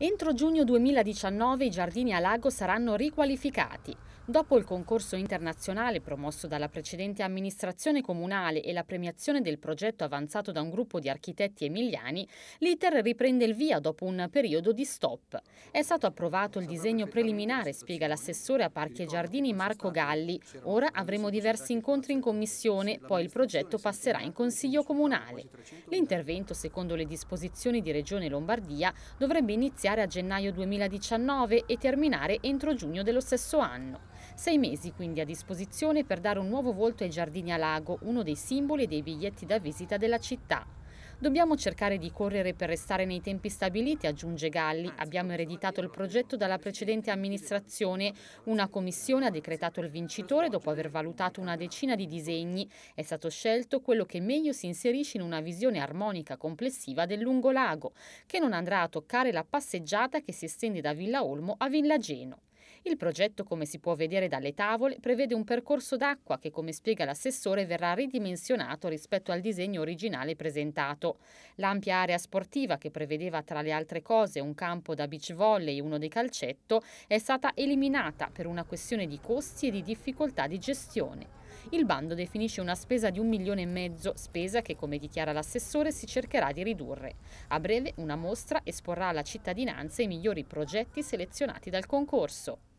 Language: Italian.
Entro giugno 2019 i giardini a lago saranno riqualificati. Dopo il concorso internazionale promosso dalla precedente amministrazione comunale e la premiazione del progetto avanzato da un gruppo di architetti emiliani, l'iter riprende il via dopo un periodo di stop. È stato approvato il disegno preliminare, spiega l'assessore a Parchi e Giardini Marco Galli. Ora avremo diversi incontri in commissione, poi il progetto passerà in consiglio comunale. L'intervento, secondo le disposizioni di Regione Lombardia, dovrebbe iniziare iniziare a gennaio 2019 e terminare entro giugno dello stesso anno. Sei mesi quindi a disposizione per dare un nuovo volto ai giardini a lago, uno dei simboli e dei biglietti da visita della città. Dobbiamo cercare di correre per restare nei tempi stabiliti, aggiunge Galli. Abbiamo ereditato il progetto dalla precedente amministrazione. Una commissione ha decretato il vincitore dopo aver valutato una decina di disegni. È stato scelto quello che meglio si inserisce in una visione armonica complessiva del lungolago, che non andrà a toccare la passeggiata che si estende da Villa Olmo a Villa Geno. Il progetto, come si può vedere dalle tavole, prevede un percorso d'acqua che, come spiega l'assessore, verrà ridimensionato rispetto al disegno originale presentato. L'ampia area sportiva, che prevedeva tra le altre cose un campo da beach volley e uno di calcetto, è stata eliminata per una questione di costi e di difficoltà di gestione. Il bando definisce una spesa di un milione e mezzo, spesa che, come dichiara l'assessore, si cercherà di ridurre. A breve una mostra esporrà alla cittadinanza i migliori progetti selezionati dal concorso.